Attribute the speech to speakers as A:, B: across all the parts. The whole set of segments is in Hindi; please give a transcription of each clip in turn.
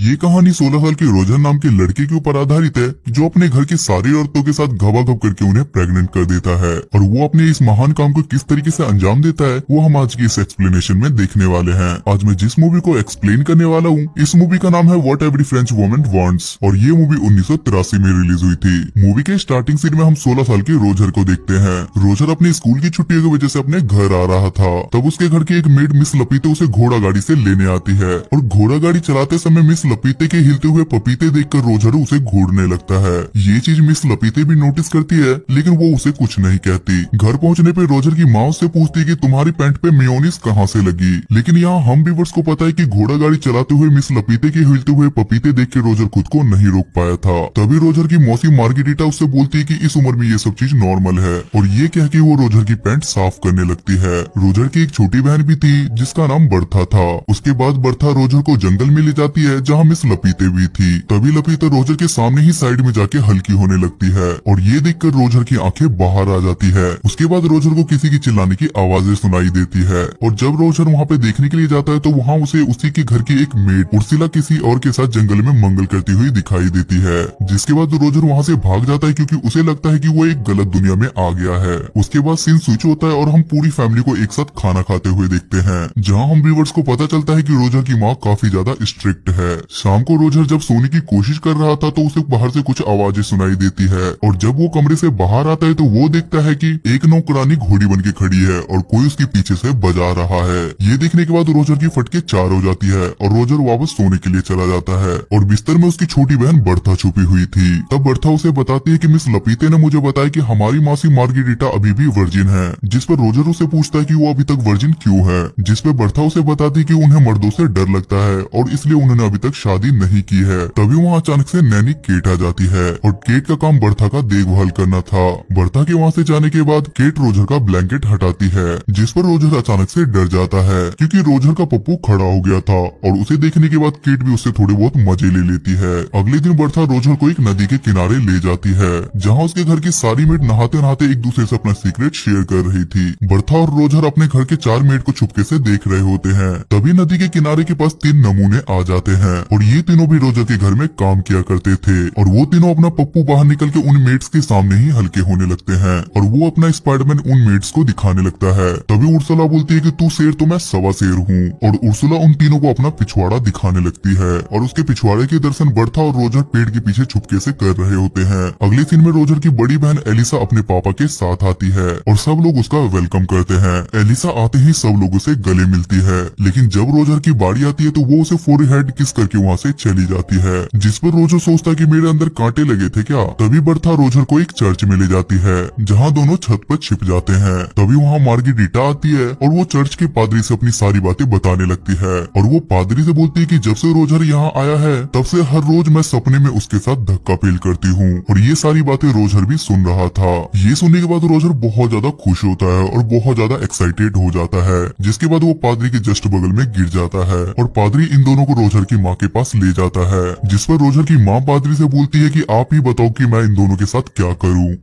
A: ये कहानी सोलह साल के रोजन नाम के लड़के के ऊपर आधारित है जो अपने घर की सारी औरतों के साथ घबाघब करके उन्हें प्रेग्नेंट कर देता है और वो अपने इस महान काम को किस तरीके से अंजाम देता है वो हम आज की इस एक्सप्लेनेशन में देखने वाले हैं आज मैं जिस मूवी को एक्सप्लेन करने वाला हूँ इस मूवी का नाम है what every French woman wants और ये मूवी उन्नीस में रिलीज हुई थी मूवी के स्टार्टिंग सीन में हम सोलह साल के रोजर को देखते हैं रोजर अपने स्कूल की छुट्टियों की वजह से अपने घर आ रहा था तब उसके घर की एक मेड मिस लपीते उसे घोड़ा गाड़ी ऐसी लेने आती है और घोड़ा गाड़ी चलाते समय मिस लपीते के हिलते हुए पपीते देखकर रोजर उसे घूरने लगता है ये चीज मिस लपीते भी नोटिस करती है लेकिन वो उसे कुछ नहीं कहती घर पहुंचने पे रोजर की माँ उससे पूछती कि तुम्हारी पैंट पे मियोनिस कहाँ से लगी लेकिन यहाँ हम व्यूवर्स को पता है कि घोड़ा गाड़ी चलाते हुए मिस लपीते के हिलते हुए पपीते देख के रोजर खुद को नहीं रोक पाया था तभी रोजर की मौसी मार्गेटिटा उससे बोलती है की इस उम्र में ये सब चीज नॉर्मल है और ये कह के वो रोजर की पैंट साफ करने लगती है रोजर की एक छोटी बहन भी थी जिसका नाम बर्था था उसके बाद बर्था रोजर को जंगल में ले जाती है जहाँ मिस लपीते हुई थी तभी लपीता रोजर के सामने ही साइड में जाके हल्की होने लगती है और ये देखकर रोजर की आंखें बाहर आ जाती है उसके बाद रोजर को किसी की चिल्लाने की आवाजें सुनाई देती है और जब रोजर वहाँ पे देखने के लिए जाता है तो वहाँ उसे उसी के घर की एक मेड उर्सिला किसी और के साथ जंगल में मंगल करती हुई दिखाई देती है जिसके बाद रोजर वहाँ से भाग जाता है क्योंकि उसे लगता है कि वो एक गलत दुनिया में आ गया है उसके बाद सीन स्विच होता है और हम पूरी फैमिली को एक साथ खाना खाते हुए देखते हैं जहाँ हम व्यूवर्स को पता चलता है की रोजर की माँ काफी ज्यादा स्ट्रिक्ट है शाम को रोजर जब सोने की कोशिश कर रहा था तो उसे बाहर से कुछ आवाजें सुनाई देती है और जब वो कमरे से बाहर आता है तो वो देखता है कि एक नौकरानी घोड़ी बन के खड़ी है और कोई उसके पीछे से बजा रहा है ये देखने के बाद रोजर की फटके चार हो जाती है और रोजर वापस सोने के लिए चला जाता है और बिस्तर में उसकी छोटी बहन बर्था छुपी हुई थी तब बर्था उसे बताती है की मिस लपीते ने मुझे बताया की हमारी मासी मार्गेरिटा अभी भी वर्जिन है जिस पर रोजर उसे पूछता है की वो अभी तक वर्जिन क्यूँ है जिसपे बर्था उसे बताती है की उन्हें मर्दों से डर लगता है और इसलिए उन्होंने अभी तक शादी नहीं की है तभी वहाँ अचानक से नैनी केट आ जाती है और केट का काम बर्था का देखभाल करना था बर्था के वहाँ से जाने के बाद केट रोजर का ब्लैंकेट हटाती है जिस पर रोजर अचानक से डर जाता है क्योंकि रोजर का पप्पू खड़ा हो गया था और उसे देखने के बाद केट भी उससे थोड़े बहुत मजे ले लेती है अगले दिन बर्था रोजर को एक नदी के किनारे ले जाती है जहाँ उसके घर की सारी मेट नहाते नहाते एक दूसरे से अपना सीक्रेट शेयर कर रही थी बर्था और रोजर अपने घर के चार मेट को छुपके से देख रहे होते हैं तभी नदी के किनारे के पास तीन नमूने आ जाते हैं हैं और ये तीनों भी रोजा के घर में काम किया करते थे और वो तीनों अपना पप्पू बाहर निकल के उन मेट्स के सामने ही हल्के होने लगते हैं और वो अपना स्पाइडरमैन उन मेट्स को दिखाने लगता है तभी उर्सला बोलती है की तू शेर तो मैं सवा शेर हूँ और उर्सला उन तीनों को अपना पिछवाड़ा दिखाने लगती है और उसके पिछवाड़े के दर्शन बर्था और रोजर पेड़ के पीछे छुपके से कर रहे होते हैं अगले सीन में रोजर की बड़ी बहन एलिसा अपने पापा के साथ आती है और सब लोग उसका वेलकम करते हैं एलिसा आते ही सब लोग उसे गले मिलती है लेकिन जब रोजर की बारी आती है तो वो उसे फोर हेड किस कर के वहाँ से चली जाती है जिस पर रोजर सोचता कि मेरे अंदर कांटे लगे थे क्या तभी बर्था रोजर को एक चर्च में ले जाती है जहाँ दोनों छत पर छिप जाते हैं तभी वहाँ मार्गेडिटा आती है और वो चर्च के पादरी से अपनी सारी बातें बताने लगती है और वो पादरी से बोलती है की जब से रोजर यहाँ आया है तब से हर रोज मैं सपने में उसके साथ धक्का फेल करती हूँ और ये सारी बातें रोजर भी सुन रहा था ये सुनने के बाद रोजर बहुत ज्यादा खुश होता है और बहुत ज्यादा एक्साइटेड हो जाता है जिसके बाद वो पादरी के जस्ट बगल में गिर जाता है और पादरी इन दोनों को रोजर की माँ के पास ले जाता है जिस पर रोजर की माँ पादरी से बोलती है कि आप ही बताओ कि मैं इन दोनों के साथ क्या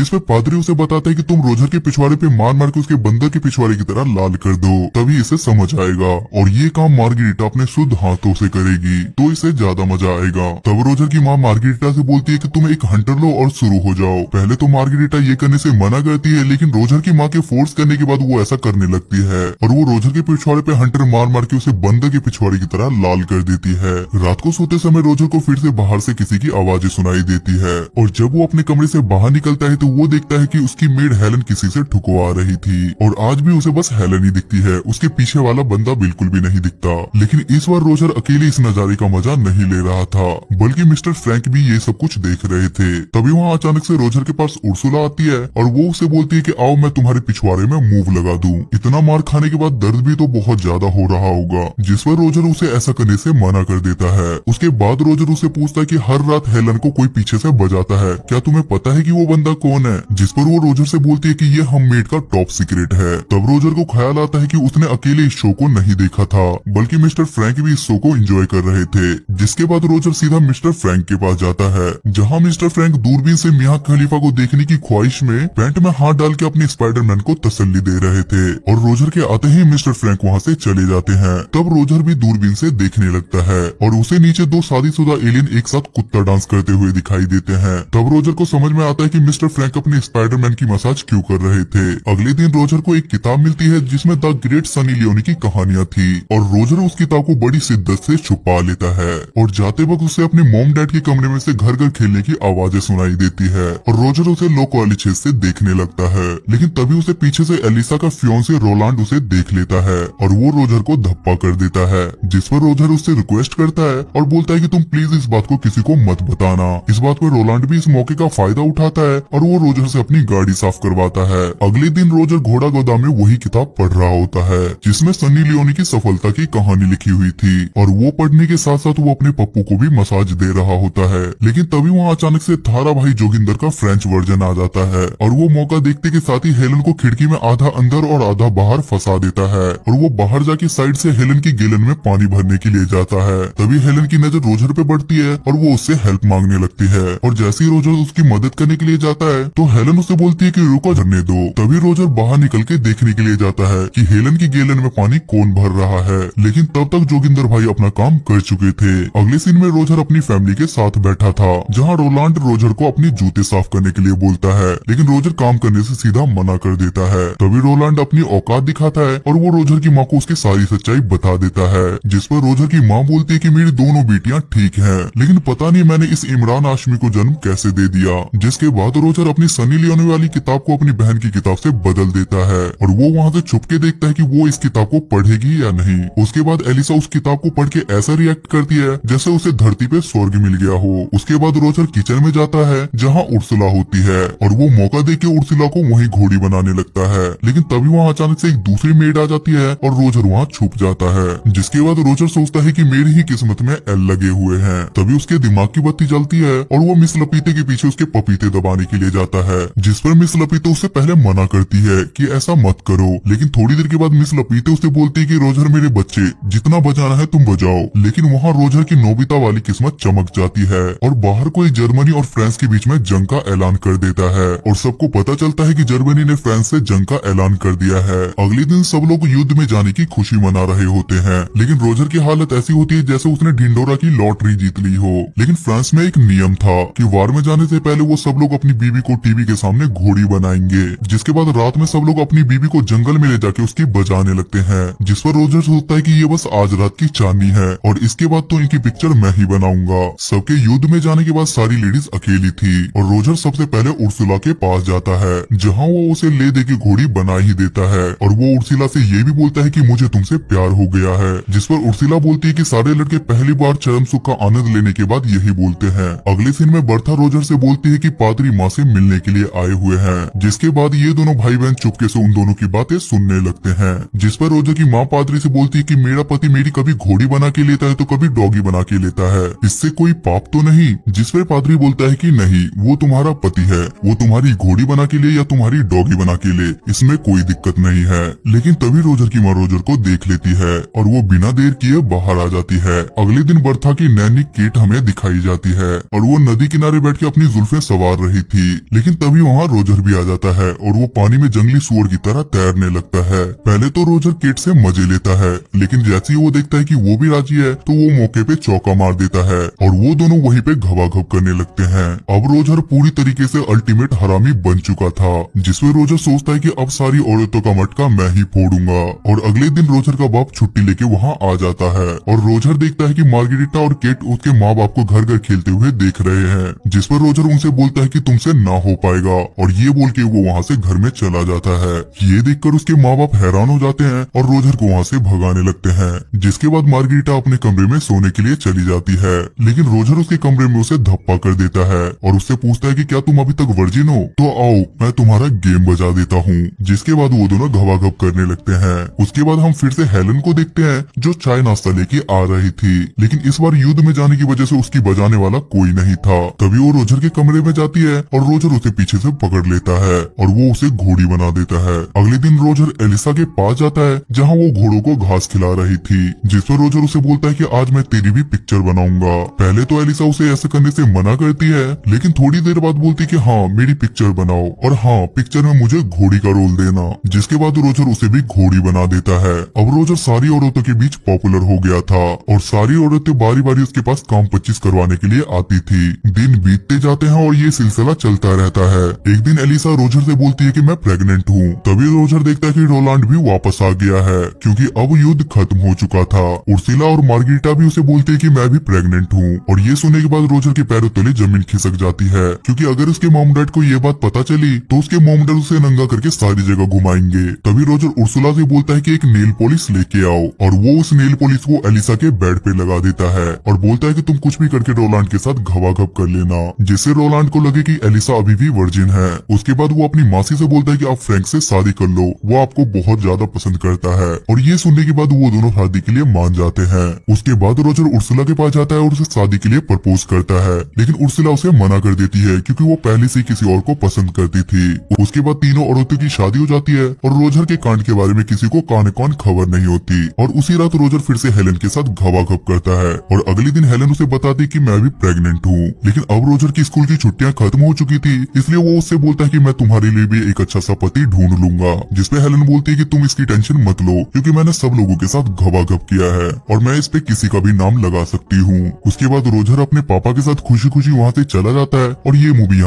A: जिस पर पादरी उसे बताता है कि तुम रोजर के पिछवाड़े पे मार मार के उसके बंदर के पिछवाड़े की तरह लाल कर दो तभी इसे समझ आएगा और ये काम मार्गेटा अपने शुद्ध हाथों से करेगी तो इसे ज्यादा मजा आएगा तब रोजर की माँ मार्गेटा से बोलती है की तुम एक हंटर लो और शुरू हो जाओ पहले तो मार्गेटा ये करने से मना करती है लेकिन रोजर की माँ के फोर्स करने के बाद वो ऐसा करने लगती है और वो रोजर के पिछवाड़े पे हंटर मार मार के उसे बंदर के पिछवाड़े की तरह लाल कर देती है रात को सोते समय रोजर को फिर से बाहर से किसी की आवाजें सुनाई देती है और जब वो अपने कमरे से बाहर निकलता है तो वो देखता है कि उसकी मेड हेलन किसी से ठुकवा रही थी और आज भी उसे बस हेलन ही दिखती है उसके पीछे वाला बंदा बिल्कुल भी नहीं दिखता लेकिन इस बार रोजर अकेले इस नजारे का मजा नहीं ले रहा था बल्कि मिस्टर फ्रेंक भी ये सब कुछ देख रहे थे तभी वहाँ अचानक से रोजर के पास उर्सुला आती है और वो उसे बोलती है की आओ मैं तुम्हारे पिछवाड़े में मूव लगा दू इतना मार खाने के बाद दर्द भी तो बहुत ज्यादा हो रहा होगा जिस पर रोजर उसे ऐसा करने से मना कर देता जाता है उसके बाद रोजर उसे पूछता है कि हर रात हेलन को कोई पीछे से बजाता है क्या तुम्हें पता है कि वो बंदा कौन है जिस पर वो रोजर से बोलती है कि ये हम मेड का टॉप सीक्रेट है तब रोजर को ख्याल आता है कि उसने अकेले इस शो को नहीं देखा था बल्कि मिस्टर फ्रैंक भी इस शो को एंजॉय कर रहे थे जिसके बाद रोजर सीधा मिस्टर फ्रैंक के पास जाता है जहाँ मिस्टर फ्रैंक दूरबीन से मियाँ खलीफा को देखने की ख्वाहिश में पैंट में हाथ डाल के अपने स्पाइडरमैन को तसल्ली दे रहे थे और रोजर के आते ही मिस्टर फ्रैंक वहाँ से चले जाते हैं तब रोजर भी दूरबीन से देखने लगता है और से नीचे दो शादीशुदा एलियन एक साथ कुत्ता डांस करते हुए दिखाई देते हैं तब रोजर को समझ में आता है कि मिस्टर फ्रैंक अपने स्पाइडरमैन की मसाज क्यों कर रहे थे अगले दिन रोजर को एक किताब मिलती है जिसमें द ग्रेट सनी लियोनी की कहानियां थी और रोजर उस किताब को बड़ी शिद्दत से छुपा लेता है और जाते वक्त उसे अपने मोम डैड के कमरे में से घर घर खेलने की आवाजें सुनाई देती है और रोजर उसे वाली छेद से देखने लगता है लेकिन तभी उसे पीछे से एलिसा का फ्योन से रोलांड उसे देख लेता है और वो रोजर को धप्पा कर देता है जिस पर रोजर उससे रिक्वेस्ट करता है है और बोलता है कि तुम प्लीज इस बात को किसी को मत बताना इस बात पर रोलांड भी इस मौके का फायदा उठाता है और वो रोजर से अपनी गाड़ी साफ करवाता है अगले दिन रोजर घोड़ा गोदा में वही किताब पढ़ रहा होता है जिसमें सनी लियोनी की सफलता की कहानी लिखी हुई थी और वो पढ़ने के साथ साथ वो अपने पप्पू को भी मसाज दे रहा होता है लेकिन तभी वहाँ अचानक ऐसी थारा भाई जोगिंदर का फ्रेंच वर्जन आ जाता है और वो मौका देखते के साथ ही हेलन को खिड़की में आधा अंदर और आधा बाहर फंसा देता है और वो बाहर जाके साइड से हेलन की गेलन में पानी भरने के लिए जाता है तभी तभी हेलन की नजर रोजर पे पड़ती है और वो उससे हेल्प मांगने लगती है और जैसे ही रोजर उसकी मदद करने के लिए जाता है तो हेलन उसे बोलती है की रुको झरने दो तभी रोजर बाहर निकल के देखने के लिए जाता है की हेलन की गेलन में पानी कौन भर रहा है लेकिन तब तक जोगिंदर भाई अपना काम कर चुके थे अगले सीन में रोजर अपनी फैमिली के साथ बैठा था जहाँ रोलांड रोजर को अपने जूते साफ करने के लिए बोलता है लेकिन रोजर काम करने से सीधा मना कर देता है तभी रोलांड अपनी औकात दिखाता है और वो रोजर की माँ को उसकी सारी सच्चाई बता देता है जिस पर रोजर की माँ बोलती है की मेरी दोनों बेटियां ठीक हैं लेकिन पता नहीं मैंने इस इमरान आशमी को जन्म कैसे दे दिया जिसके बाद रोजर अपनी सनी लियोने वाली किताब को अपनी बहन की किताब ऐसी बदल देता है और वो वहाँ ऐसी छुप के देखता है की वो इस किताब को पढ़ेगी या नहीं उसके बाद एलिसा उस किताब को पढ़ के ऐसा रिएक्ट करती है जैसे उसे धरती पे स्वर्ग मिल गया हो उसके बाद रोजर किचन में जाता है जहाँ उर्सुला होती है और वो मौका दे के उर्सुला को वही घोड़ी बनाने लगता है लेकिन तभी वहाँ अचानक से एक दूसरी मेड आ जाती है और रोजर वहाँ छुप जाता है जिसके बाद रोजर सोचता है की मेरी ही किस्मत किस्मत में एल लगे हुए हैं तभी उसके दिमाग की बत्ती जलती है और वो मिस लपीते के पीछे उसके पपीते दबाने के लिए जाता है जिस पर मिस लपीते उसे पहले मना करती है कि ऐसा मत करो लेकिन थोड़ी देर के बाद मिस लपीते उसे बोलती है कि रोजर मेरे बच्चे जितना बजाना है तुम बजाओ लेकिन वहाँ रोजर की नोबिता वाली किस्मत चमक जाती है और बाहर कोई जर्मनी और फ्रांस के बीच में जंग का ऐलान कर देता है और सबको पता चलता है की जर्मनी ने फ्रांस से जंग का ऐलान कर दिया है अगले दिन सब लोग युद्ध में जाने की खुशी मना रहे होते हैं लेकिन रोजर की हालत ऐसी होती है जैसे उसने ढिंडोरा की लॉटरी जीत ली हो लेकिन फ्रांस में एक नियम था कि वार में जाने से पहले वो सब लोग अपनी बीबी को टीवी के सामने घोड़ी बनाएंगे जिसके बाद रात में सब लोग अपनी बीबी को जंगल में ले जाके उसकी बजाने लगते हैं जिस पर रोजर सोचता है की ये बस आज रात की चांदी है और इसके बाद तो इनकी पिक्चर मैं ही बनाऊंगा सबके युद्ध में जाने के बाद सारी लेडीज अकेली थी और रोजर सबसे पहले उर्सुला के पास जाता है जहाँ वो उसे ले दे के घोड़ी बना ही देता है और वो उर्सिला से ये भी बोलता है कि मुझे तुमसे प्यार हो गया है जिस पर उर्सिला बोलती है कि सारे लड़के पहली बार चरम सुख का आनंद लेने के बाद यही बोलते हैं अगले सीन में बर्था रोजर से बोलती है कि पादरी माँ से मिलने के लिए आए हुए हैं जिसके बाद ये दोनों भाई बहन चुपके से उन दोनों की बातें सुनने लगते हैं जिस पर रोजर की माँ पादरी से बोलती है कि मेरा पति मेरी कभी घोड़ी बना के लेता है तो कभी डॉगी बना के लेता है इससे कोई पाप तो नहीं जिस पर पादरी बोलता है की नहीं वो तुम्हारा पति है वो तुम्हारी घोड़ी बना के लिए या तुम्हारी डॉगी बना के लिए इसमें कोई दिक्कत नहीं है लेकिन तभी रोजर की माँ रोजर को देख लेती है और वो बिना देर किए बाहर आ जाती है अगले दिन बर्था की नैनी केट हमें दिखाई जाती है और वो नदी किनारे बैठ के अपनी जुल्फे सवार रही थी लेकिन तभी वहाँ रोजर भी आ जाता है और वो पानी में जंगली सुअर की तरह तैरने लगता है पहले तो रोजर केट से मजे लेता है लेकिन जैसे ही वो देखता है कि वो भी राजी है तो वो मौके पे चौका मार देता है और वो दोनों वहीं पे घबाघब करने लगते हैं अब रोजर पूरी तरीके से अल्टीमेट हरामी बन चुका था जिसमें रोजर सोचता है कि अब सारी औरतों का मटका मैं ही फोड़ूंगा और अगले दिन रोजर का बाप छुट्टी लेके वहाँ आ जाता है और रोजर देखता है कि मार्गरेटा और केट उसके माँ बाप को घर घर खेलते हुए देख रहे हैं जिस पर रोजर उनसे बोलता है कि तुमसे ना हो पाएगा और ये बोल के वो वहाँ से घर में चला जाता है ये देखकर उसके माँ बाप हैरान हो जाते हैं और रोजर को वहाँ से भगाने लगते हैं जिसके बाद मार्गरेटा अपने कमरे में सोने के लिए चली जाती है लेकिन रोजर उसके कमरे में उसे धप्पा कर देता है और उससे पूछता है की क्या तुम अभी तक वर्जिन हो तो आओ मैं तुम्हारा गेम बजा देता हूँ जिसके बाद वो दोनों घबाघब करने लगते हैं उसके बाद हम फिर से हेलन को देखते हैं जो चाय नाश्ता लेके आ रही थी थी लेकिन इस बार युद्ध में जाने की वजह से उसकी बजाने वाला कोई नहीं था तभी वो रोजर के कमरे में जाती है और रोजर उसे पीछे से पकड़ लेता है और वो उसे घोड़ी बना देता है अगले दिन रोजर एलिसा के पास जाता है जहाँ वो घोड़ो को घास खिला रही थी जिस पर रोजर उसे बोलता है की आज मैं तेरी भी पिक्चर बनाऊंगा पहले तो एलिसा उसे ऐसे करने से मना करती है लेकिन थोड़ी देर बाद बोलती की हाँ मेरी पिक्चर बनाओ और हाँ पिक्चर में मुझे घोड़ी का रोल देना जिसके बाद रोजर उसे भी घोड़ी बना देता है अब रोजर सारी औरतों के बीच पॉपुलर हो गया था और सारी सारी औरतें बारी बारी उसके पास काम पच्चीस करवाने के लिए आती थी दिन बीतते जाते हैं और ये सिलसिला चलता रहता है एक दिन एलिसा रोजर से बोलती है कि मैं प्रेग्नेंट हूँ तभी रोजर देखता है कि रोलांड भी वापस आ गया है क्योंकि अब युद्ध खत्म हो चुका था उर्सिला और मार्गिटा भी उसे बोलती है की मैं भी प्रेगनेंट हूँ और ये सुनने के बाद रोजर के पैरों तले जमीन खिसक जाती है क्यूँकी अगर उसके मोम डैड को ये बात पता चली तो उसके मोम डैड उसे नंगा करके सारी जगह घुमाएंगे तभी रोजर उर्सुला से बोलता है की एक नील पोलिस लेके आओ और वो उस नील पोलिस को एलिसा के बेड पे लगा देता है और बोलता है कि तुम कुछ भी करके रोलांड के साथ घवा घप कर लेना जिससे रोलांड को लगे कि एलिसा अभी भी वर्जिन है उसके बाद वो अपनी मासी से बोलता है कि आप फ्रैंक से शादी कर लो वो आपको बहुत ज्यादा पसंद करता है और ये सुनने के बाद वो दोनों शादी के लिए मान जाते हैं उसके बाद रोजर उर्सुला के पास जाता है और उसे शादी के लिए प्रपोज करता है लेकिन उर्सुला उसे मना कर देती है क्योंकि वो पहले से किसी और को पसंद करती थी उसके बाद तीनों औरतों की शादी हो जाती है और रोजर के कांड के बारे में किसी को कान कान खबर नहीं होती और उसी रात रोजर फिर से हेलन के साथ घवा ड्रॉप करता है और अगले दिन हेलन उसे बताती की मैं भी प्रेगनेंट हूँ लेकिन अब रोजर की स्कूल की छुट्टियाँ खत्म हो चुकी थी इसलिए वो उससे बोलता है की मैं तुम्हारे लिए भी एक अच्छा सा पति ढूंढ लूंगा जिसपे हेलन बोलती है की तुम इसकी टेंशन मत लो क्यूँकी मैंने सब लोगो के साथ घबाघप किया है और मैं इस पे किसी का भी नाम लगा सकती हूँ उसके बाद रोजर अपने पापा के साथ खुशी खुशी वहाँ से चला जाता है और ये मूवी